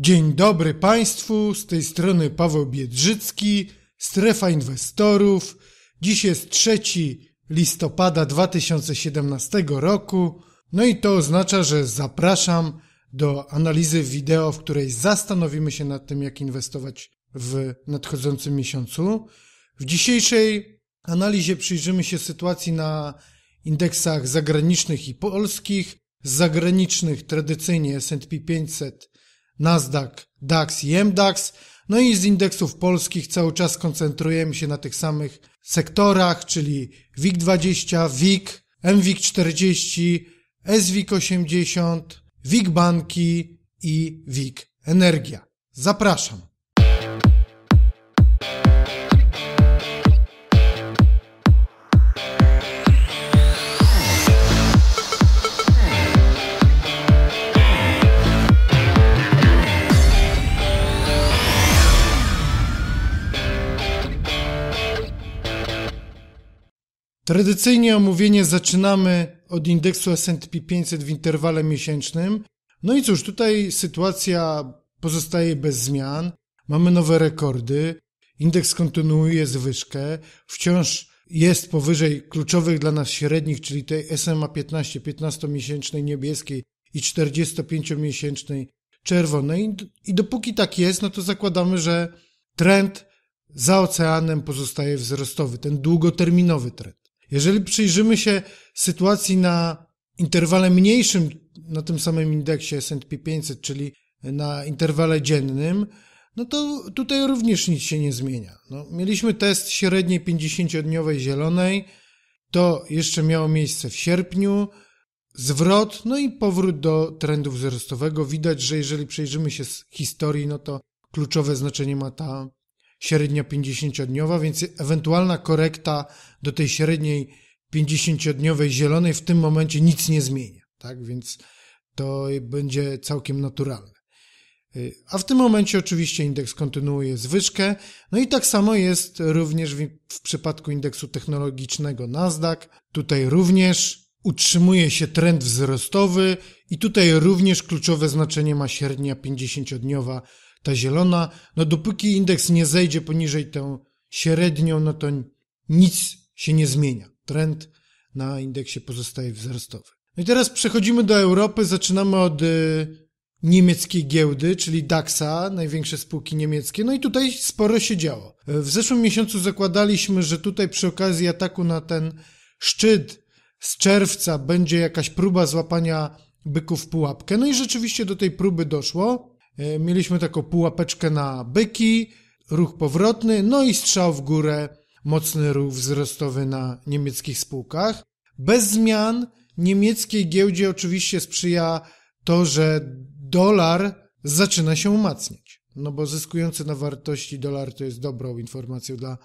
Dzień dobry Państwu, z tej strony Paweł Biedrzycki, Strefa Inwestorów. Dziś jest 3 listopada 2017 roku, no i to oznacza, że zapraszam do analizy wideo, w której zastanowimy się nad tym, jak inwestować w nadchodzącym miesiącu. W dzisiejszej analizie przyjrzymy się sytuacji na indeksach zagranicznych i polskich. Z zagranicznych tradycyjnie S&P 500 Nasdaq, DAX i MDAX. No i z indeksów polskich cały czas koncentrujemy się na tych samych sektorach, czyli WIG20, WIG, MWIG40, SWIG80, WIG Banki i WIG Energia. Zapraszam. Tradycyjnie omówienie zaczynamy od indeksu S&P 500 w interwale miesięcznym. No i cóż, tutaj sytuacja pozostaje bez zmian. Mamy nowe rekordy. Indeks kontynuuje zwyżkę. Wciąż jest powyżej kluczowych dla nas średnich, czyli tej SMA 15, 15-miesięcznej niebieskiej i 45-miesięcznej czerwonej. I dopóki tak jest, no to zakładamy, że trend za oceanem pozostaje wzrostowy, ten długoterminowy trend. Jeżeli przyjrzymy się sytuacji na interwale mniejszym, na tym samym indeksie S&P 500, czyli na interwale dziennym, no to tutaj również nic się nie zmienia. No, mieliśmy test średniej 50-dniowej zielonej, to jeszcze miało miejsce w sierpniu, zwrot, no i powrót do trendu wzrostowego. Widać, że jeżeli przejrzymy się z historii, no to kluczowe znaczenie ma ta średnia 50-dniowa, więc ewentualna korekta do tej średniej 50-dniowej zielonej w tym momencie nic nie zmienia, tak? Więc to będzie całkiem naturalne. Y, a w tym momencie oczywiście indeks kontynuuje zwyżkę. No i tak samo jest również w, w, przypadku indeksu technologicznego Nasdaq. Tutaj również utrzymuje się trend wzrostowy i tutaj również kluczowe znaczenie ma średnia 50-dniowa ta zielona, no dopóki indeks nie zejdzie poniżej tę średnią, no to nic się nie zmienia. Trend na indeksie pozostaje wzrostowy. No i teraz przechodzimy do Europy, zaczynamy od y, niemieckiej giełdy, czyli DAXa, największe spółki niemieckie. No i tutaj sporo się działo. Y, w zeszłym miesiącu zakładaliśmy, że tutaj przy okazji ataku na ten szczyt z czerwca będzie jakaś próba złapania byków w pułapkę. No i rzeczywiście do tej próby doszło. E, mieliśmy taką pułapeczkę na byki, ruch powrotny, no i strzał w górę, mocny ruch wzrostowy na niemieckich spółkach. Bez zmian niemieckiej giełdzie oczywiście sprzyja to, że dolar zaczyna się umacniać. No bo zyskujący na wartości dolar to jest dobrą informacją dla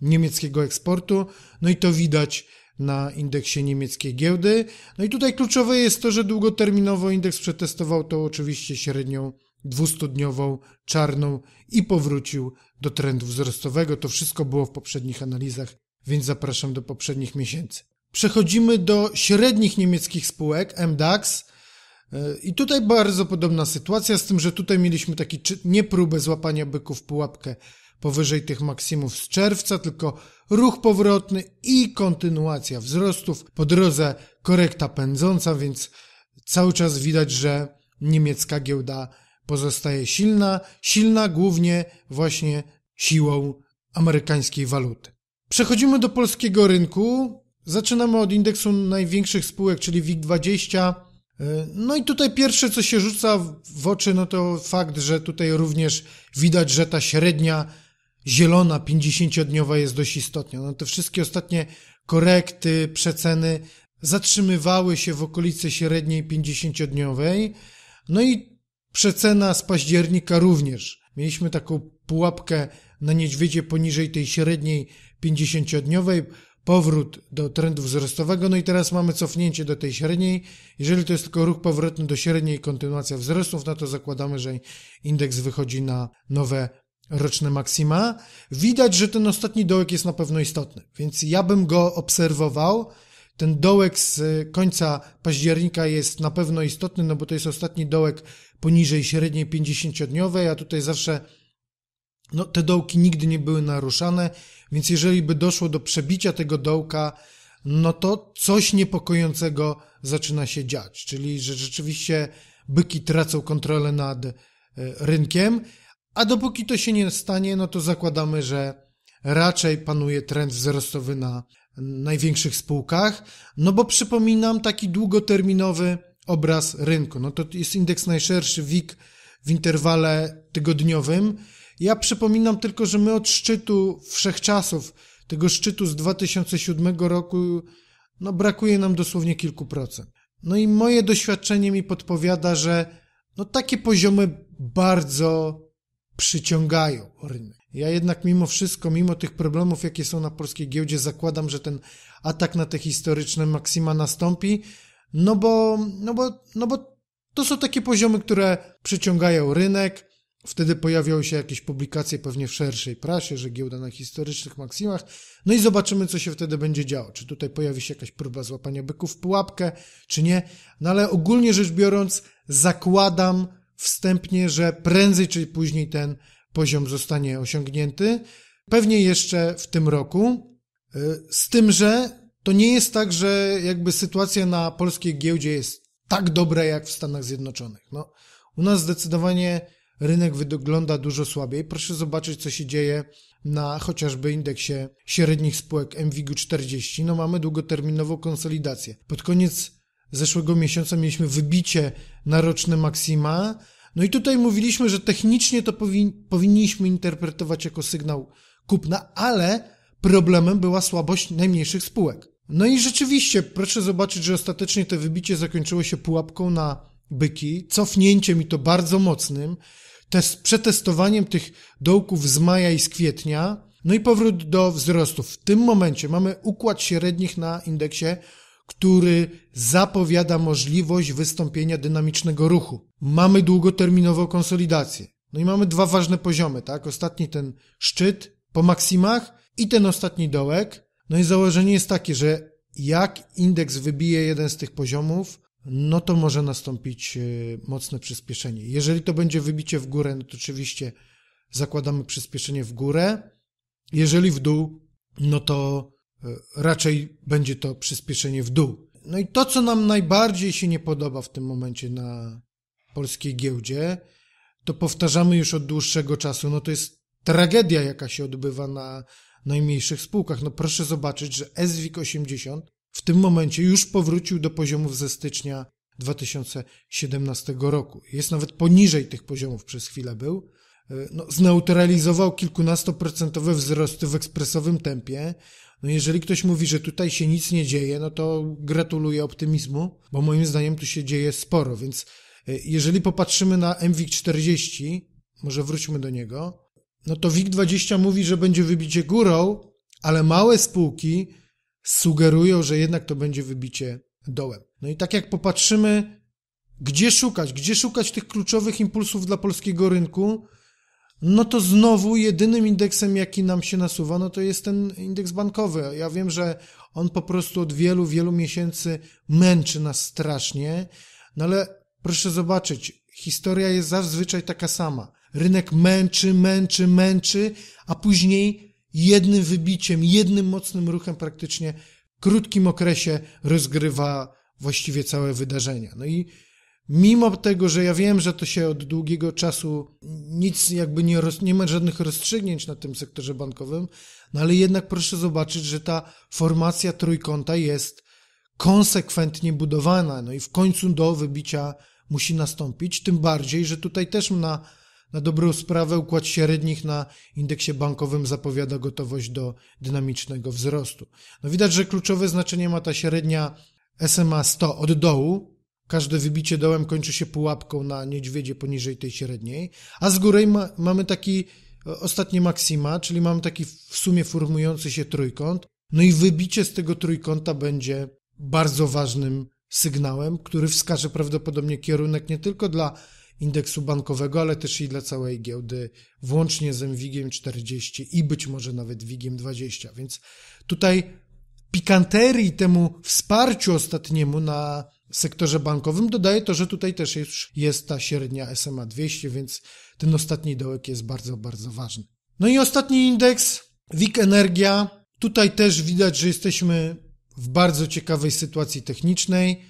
niemieckiego eksportu. No i to widać na indeksie niemieckiej giełdy. No i tutaj kluczowe jest to, że długoterminowo indeks przetestował to oczywiście średnią dwustodniową, czarną i powrócił do trendu wzrostowego. To wszystko było w poprzednich analizach, więc zapraszam do poprzednich miesięcy. Przechodzimy do średnich niemieckich spółek MDAX. E, I tutaj bardzo podobna sytuacja, z tym, że tutaj mieliśmy taki nie próbę złapania byków w pułapkę powyżej tych maksimów z czerwca, tylko ruch powrotny i kontynuacja wzrostów. Po drodze korekta pędząca, więc cały czas widać, że niemiecka giełda pozostaje silna, silna głównie właśnie siłą amerykańskiej waluty. Przechodzimy do polskiego rynku. Zaczynamy od indeksu największych spółek, czyli WIG20. E, no i tutaj pierwsze, co się rzuca w oczy, no to fakt, że tutaj również widać, że ta średnia zielona 50-dniowa jest dość istotna. No te wszystkie ostatnie korekty, przeceny zatrzymywały się w okolicy średniej 50-dniowej. No i Przecena z października również. Mieliśmy taką pułapkę na niedźwiedzie poniżej tej średniej 50-dniowej, powrót do trendu wzrostowego, no i teraz mamy cofnięcie do tej średniej. Jeżeli to jest tylko ruch powrotny do średniej, kontynuacja wzrostów, no to zakładamy, że indeks wychodzi na nowe roczne maksima. Widać, że ten ostatni dołek jest na pewno istotny, więc ja bym go obserwował ten dołek z e, końca października jest na pewno istotny, no bo to jest ostatni dołek poniżej średniej 50-dniowej, a tutaj zawsze no, te dołki nigdy nie były naruszane, więc jeżeli by doszło do przebicia tego dołka, no to coś niepokojącego zaczyna się dziać, czyli że rzeczywiście byki tracą kontrolę nad e, rynkiem, a dopóki to się nie stanie, no to zakładamy, że raczej panuje trend wzrostowy na największych spółkach, no bo przypominam taki długoterminowy obraz rynku. No to jest indeks najszerszy WIG w interwale tygodniowym. Ja przypominam tylko, że my od szczytu wszechczasów, tego szczytu z 2007 roku, no brakuje nam dosłownie kilku procent. No i moje doświadczenie mi podpowiada, że no takie poziomy bardzo przyciągają rynek. Ja jednak mimo wszystko, mimo tych problemów, jakie są na polskiej giełdzie, zakładam, że ten atak na te historyczne maksima nastąpi, no bo, no bo, no bo to są takie poziomy, które przyciągają rynek. Wtedy pojawią się jakieś publikacje pewnie w szerszej prasie, że giełda na historycznych maksimach. No i zobaczymy, co się wtedy będzie działo. Czy tutaj pojawi się jakaś próba złapania byków w pułapkę, czy nie. No ale ogólnie rzecz biorąc, zakładam wstępnie, że prędzej czy później ten poziom zostanie osiągnięty, pewnie jeszcze w tym roku. Y, z tym, że to nie jest tak, że jakby sytuacja na polskiej giełdzie jest tak dobra jak w Stanach Zjednoczonych. No, u nas zdecydowanie rynek wygląda dużo słabiej. Proszę zobaczyć, co się dzieje na chociażby indeksie średnich spółek MWG 40 No mamy długoterminową konsolidację. Pod koniec zeszłego miesiąca mieliśmy wybicie na roczne maksima, no i tutaj mówiliśmy, że technicznie to powinniśmy interpretować jako sygnał kupna, ale problemem była słabość najmniejszych spółek. No i rzeczywiście, proszę zobaczyć, że ostatecznie to wybicie zakończyło się pułapką na byki, cofnięciem i to bardzo mocnym, test, przetestowaniem tych dołków z maja i z kwietnia, no i powrót do wzrostów. W tym momencie mamy układ średnich na indeksie który zapowiada możliwość wystąpienia dynamicznego ruchu. Mamy długoterminową konsolidację. No i mamy dwa ważne poziomy, tak? Ostatni ten szczyt po maksimach i ten ostatni dołek. No i założenie jest takie, że jak indeks wybije jeden z tych poziomów, no to może nastąpić e, mocne przyspieszenie. Jeżeli to będzie wybicie w górę, no to oczywiście zakładamy przyspieszenie w górę. Jeżeli w dół, no to E, raczej będzie to przyspieszenie w dół. No i to, co nam najbardziej się nie podoba w tym momencie na polskiej giełdzie, to powtarzamy już od dłuższego czasu, no to jest tragedia, jaka się odbywa na najmniejszych spółkach. No proszę zobaczyć, że SWIK 80 w tym momencie już powrócił do poziomów ze stycznia 2017 roku. Jest nawet poniżej tych poziomów przez chwilę był. E, no, zneutralizował kilkunastoprocentowe wzrosty w ekspresowym tempie. No jeżeli ktoś mówi, że tutaj się nic nie dzieje, no to gratuluję optymizmu, bo moim zdaniem tu się dzieje sporo, więc e, jeżeli popatrzymy na MWIG 40, może wróćmy do niego, no to WIG 20 mówi, że będzie wybicie górą, ale małe spółki sugerują, że jednak to będzie wybicie dołem. No i tak jak popatrzymy, gdzie szukać, gdzie szukać tych kluczowych impulsów dla polskiego rynku, no to znowu jedynym indeksem, jaki nam się nasuwa, no to jest ten indeks bankowy. Ja wiem, że on po prostu od wielu, wielu miesięcy męczy nas strasznie, no ale proszę zobaczyć, historia jest zazwyczaj taka sama. Rynek męczy, męczy, męczy, a później jednym wybiciem, jednym mocnym ruchem praktycznie w krótkim okresie rozgrywa właściwie całe wydarzenia. No i mimo tego, że ja wiem, że to się od długiego czasu nic jakby nie, roz, nie ma żadnych rozstrzygnięć na tym sektorze bankowym, no ale jednak proszę zobaczyć, że ta formacja trójkąta jest konsekwentnie budowana, no i w końcu do wybicia musi nastąpić, tym bardziej, że tutaj też na, na dobrą sprawę układ średnich na indeksie bankowym zapowiada gotowość do dynamicznego wzrostu. No widać, że kluczowe znaczenie ma ta średnia SMA 100 od dołu, Każde wybicie dołem kończy się pułapką na niedźwiedzie poniżej tej średniej, a z góry ma, mamy taki e, ostatni maksima, czyli mamy taki w sumie formujący się trójkąt. No i wybicie z tego trójkąta będzie bardzo ważnym sygnałem, który wskaże prawdopodobnie kierunek nie tylko dla indeksu bankowego, ale też i dla całej giełdy, włącznie z MWIGiem 40 i być może nawet WIGiem 20. Więc tutaj pikanterii temu wsparciu ostatniemu na sektorze bankowym. Dodaję to, że tutaj też jest, jest ta średnia SMA 200, więc ten ostatni dołek jest bardzo, bardzo ważny. No i ostatni indeks, WIG Energia. Tutaj też widać, że jesteśmy w bardzo ciekawej sytuacji technicznej.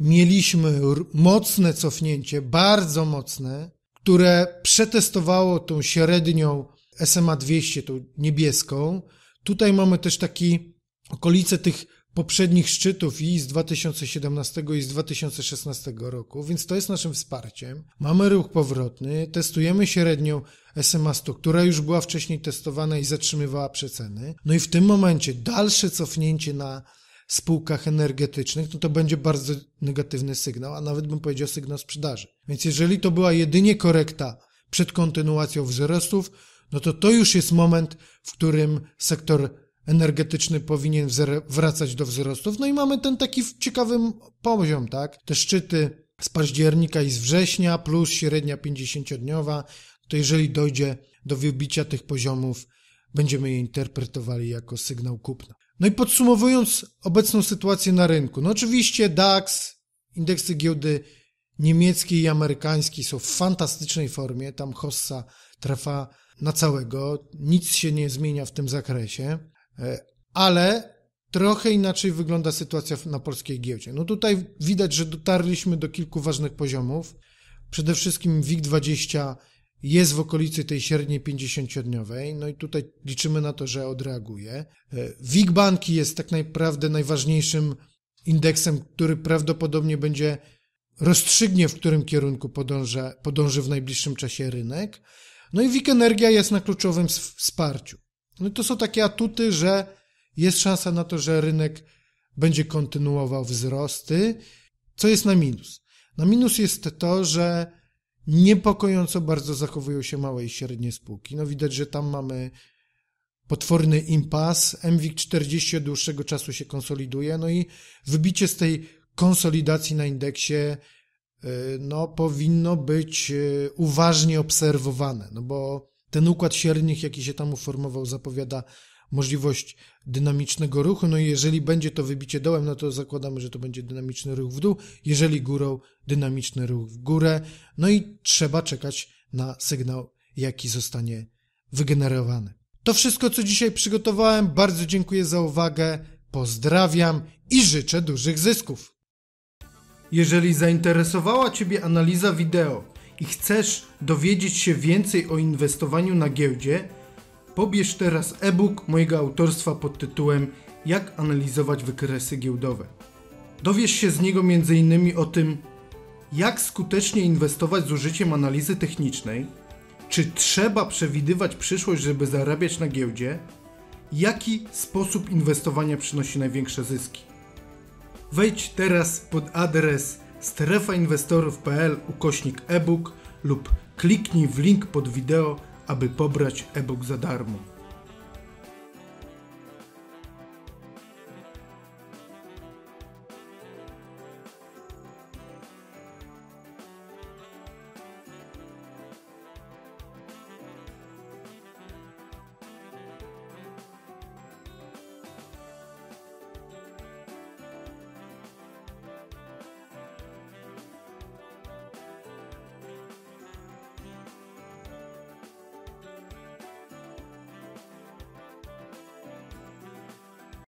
Mieliśmy mocne cofnięcie, bardzo mocne, które przetestowało tą średnią SMA 200, tą niebieską. Tutaj mamy też taki okolice tych poprzednich szczytów i z 2017 i z 2016 roku, więc to jest naszym wsparciem. Mamy ruch powrotny, testujemy średnią SMA, 100, która już była wcześniej testowana i zatrzymywała przeceny. No i w tym momencie dalsze cofnięcie na spółkach energetycznych, no to będzie bardzo negatywny sygnał, a nawet bym powiedział sygnał sprzedaży. Więc jeżeli to była jedynie korekta przed kontynuacją wzrostów, no to to już jest moment, w którym sektor energetyczny powinien wracać do wzrostów. No i mamy ten taki ciekawy poziom, tak? Te szczyty z października i z września plus średnia 50-dniowa, to jeżeli dojdzie do wybicia tych poziomów, będziemy je interpretowali jako sygnał kupna. No i podsumowując obecną sytuację na rynku, no oczywiście DAX, indeksy giełdy niemiecki i amerykański są w fantastycznej formie, tam hossa trwa na całego, nic się nie zmienia w tym zakresie. E, ale trochę inaczej wygląda sytuacja na polskiej giełdzie. No tutaj widać, że dotarliśmy do kilku ważnych poziomów. Przede wszystkim WIG20 jest w okolicy tej średniej 50-dniowej, no i tutaj liczymy na to, że odreaguje. E, WIG banki jest tak naprawdę najważniejszym indeksem, który prawdopodobnie będzie rozstrzygnie, w którym kierunku podąża, podąży w najbliższym czasie rynek. No i WIG Energia jest na kluczowym wsparciu. No to są takie atuty, że jest szansa na to, że rynek będzie kontynuował wzrosty, co jest na minus. Na minus jest to, że niepokojąco bardzo zachowują się małe i średnie spółki. No widać, że tam mamy potworny impas. MWIG 40 od dłuższego czasu się konsoliduje, no i wybicie z tej konsolidacji na indeksie e, no, powinno być e, uważnie obserwowane, no bo ten układ siernich, jaki się tam uformował, zapowiada możliwość dynamicznego ruchu. No i jeżeli będzie to wybicie dołem, no to zakładamy, że to będzie dynamiczny ruch w dół. Jeżeli górą, dynamiczny ruch w górę. No i trzeba czekać na sygnał, jaki zostanie wygenerowany. To wszystko, co dzisiaj przygotowałem. Bardzo dziękuję za uwagę. Pozdrawiam i życzę dużych zysków. Jeżeli zainteresowała Ciebie analiza wideo, i chcesz dowiedzieć się więcej o inwestowaniu na giełdzie, pobierz teraz e-book mojego autorstwa pod tytułem Jak analizować wykresy giełdowe. Dowiesz się z niego m.in. o tym, jak skutecznie inwestować z użyciem analizy technicznej, czy trzeba przewidywać przyszłość, żeby zarabiać na giełdzie, jaki sposób inwestowania przynosi największe zyski. Wejdź teraz pod adres strefainwestorów.pl ukośnik e-book lub kliknij w link pod wideo, aby pobrać e-book za darmo.